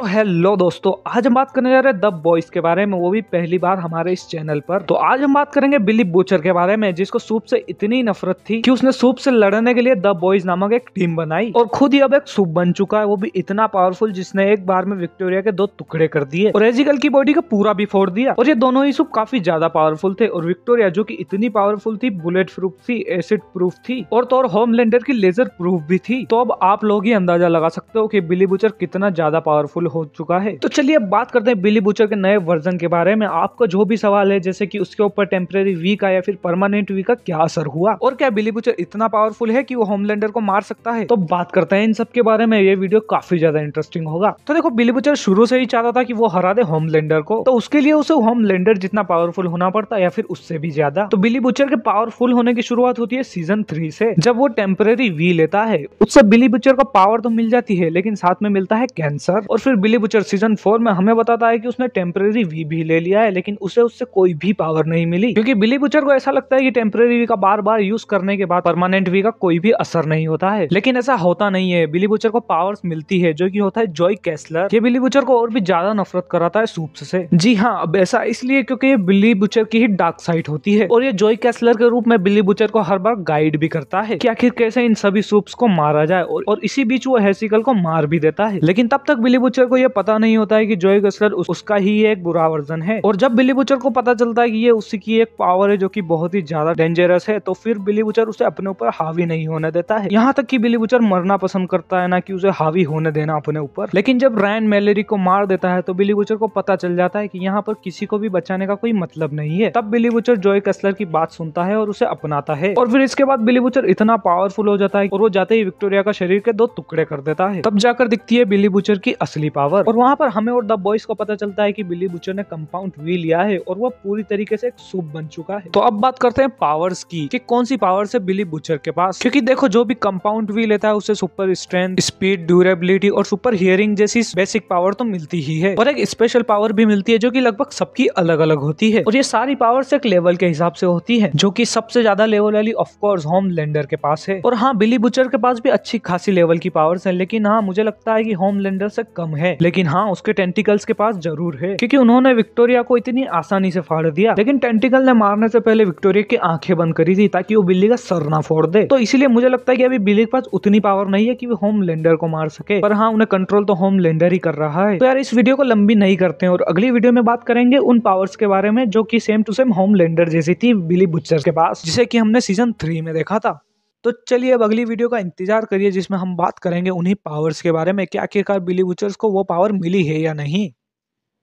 तो हेलो दोस्तों आज हम बात करने जा रहे हैं द बॉयज के बारे में वो भी पहली बार हमारे इस चैनल पर तो आज हम बात करेंगे बिली बूचर के बारे में जिसको सूप से इतनी नफरत थी कि उसने सूप से लड़ने के लिए द बॉयज नामक एक टीम बनाई और खुद ही अब एक सूप बन चुका है वो भी इतना पावरफुल जिसने एक बार में विक्टोरिया के दो टुकड़े कर दिए और एजिकल की बॉडी को पूरा भी फोड़ दिया और ये दोनों ही सूप काफी ज्यादा पावरफुल थे और विक्टोरिया जो की इतनी पावरफुल थी बुलेट प्रूफ थी एसिड प्रूफ थी और तो और होम की लेजर प्रूफ भी थी तो अब आप लोग ही अंदाजा लगा सकते हो की बिली बूचर कितना ज्यादा पावरफुल अवेलेबल हो चुका है तो चलिए अब बात करते हैं बिली बुचर के नए वर्जन के बारे में आपका जो भी सवाल है जैसे कि उसके ऊपर टेम्परेरी वी का या फिर परमानेंट वी का क्या असर हुआ और क्या बिली बुचर इतना पावरफुल है की वो होमलैंडर को मार सकता है तो बात करते हैं इन सब के बारे में ये वीडियो काफी ज्यादा इंटरेस्टिंग होगा तो देखो बिली बुचर शुरू से ही चाहता था की वो हरा दे होमलैंडर को तो उसके लिए उसे होमलैंडर जितना पावरफुल होना पड़ता या फिर उससे भी ज्यादा तो बिली बुचर के पावरफुल होने की शुरुआत होती है सीजन थ्री से जब वो टेम्परेरी वी लेता है उससे बिली बुचर को पावर तो मिल जाती है लेकिन साथ में मिलता है कैंसर और फिर mister Billy Butcher season four में हमें बताता है कि उसने टेम्प्रेरी वी भी ले लिया है लेकिन उसे उससे कोई भी पावर नहीं मिली क्योंकि बिली बुचर को ऐसा लगता है कि टेम्प्रेरी वी का बार बार यूज करने के बाद परमानेंट वी का कोई भी असर नहीं होता है लेकिन ऐसा होता नहीं है बिली बुचर को पावर्स मिलती है जो की होता है जॉय कैसलर ये बिली बुचर को और भी ज्यादा नफरत कराता है सूप से जी हाँ अब ऐसा इसलिए क्योंकि ये बिली बुचर की ही डार्क साइड होती है और ये जॉय कैसलर के रूप में बिली बुचर को हर बार गाइड भी करता है कि आखिर कैसे इन सभी सूप को मारा जाए और इसी बीच वो हेसिकल को मार भी देता है लेकिन तब तक बिली बुचर बुचर को यह पता नहीं होता है कि जोए गसलर उस, उसका ही एक बुरा वर्जन है और जब बिली बुचर को पता चलता है कि ये उसी की एक पावर है जो की बहुत ही ज्यादा डेंजरस है तो फिर बिली बुचर उसे अपने ऊपर हावी नहीं होने देता है यहाँ तक की बिली बुचर मरना पसंद करता है ना कि उसे हावी होने देना अपने ऊपर लेकिन जब रैन मेलेरी को मार देता है तो बिली बुचर को पता चल जाता है कि यहाँ पर किसी को भी बचाने का कोई मतलब नहीं है तब बिली बुचर जॉय कसलर की बात सुनता है और उसे अपनाता है और फिर इसके बाद बिली बुचर इतना पावरफुल हो जाता है और वो जाते ही विक्टोरिया का शरीर के दो टुकड़े कर देता है तब जाकर दिखती है बिली बुचर की असली पावर और वहाँ पर हमें और द बॉयज को पता चलता है की बिली बुचर ने कंपाउंड वी लिया है और वो पूरी तरीके से एक सूप बन चुका है तो अब बात करते हैं पावर्स की कि कौन सी पावर है बिली बुचर के पास क्योंकि देखो जो भी कंपाउंड वी लेता है उसे सुपर स्ट्रेंथ स्पीड ड्यूरेबिलिटी और सुपर हियरिंग जैसी बेसिक पावर तो मिलती ही है और एक स्पेशल पावर भी मिलती है जो की लगभग सबकी अलग अलग होती है और ये सारी पावर्स एक लेवल के हिसाब से होती है जो की सबसे ज्यादा लेवल वाली ऑफकोर्स होम लैंडर के पास है और हाँ बिली बुचर के पास भी अच्छी खासी लेवल की पावर्स है लेकिन हाँ मुझे लगता है की होम लैंडर से कम है है लेकिन हाँ उसके टेंटिकल्स के पास जरूर है क्योंकि उन्होंने विक्टोरिया को इतनी आसानी से फाड़ दिया लेकिन टेंटिकल ने मारने से पहले विक्टोरिया की आंखें बंद करी थी ताकि वो बिल्ली का सर ना फोड़ दे तो इसीलिए मुझे लगता है कि अभी बिल्ली के पास उतनी पावर नहीं है कि वो होम लैंडर को मार सके पर हाँ उन्हें कंट्रोल तो होम लैंडर ही कर रहा है तो यार इस वीडियो को लंबी नहीं करते हैं और अगली वीडियो में बात करेंगे उन पावर्स के बारे में जो की same to same Homelander जैसी थी बिली बुच्चर के पास जिसे की हमने सीजन थ्री में देखा था तो चलिए अब अगली वीडियो का इंतजार करिए जिसमें हम बात करेंगे उन्हीं पावर्स के बारे में कि आखिरकार बिली बुचर्स को वो पावर मिली है या नहीं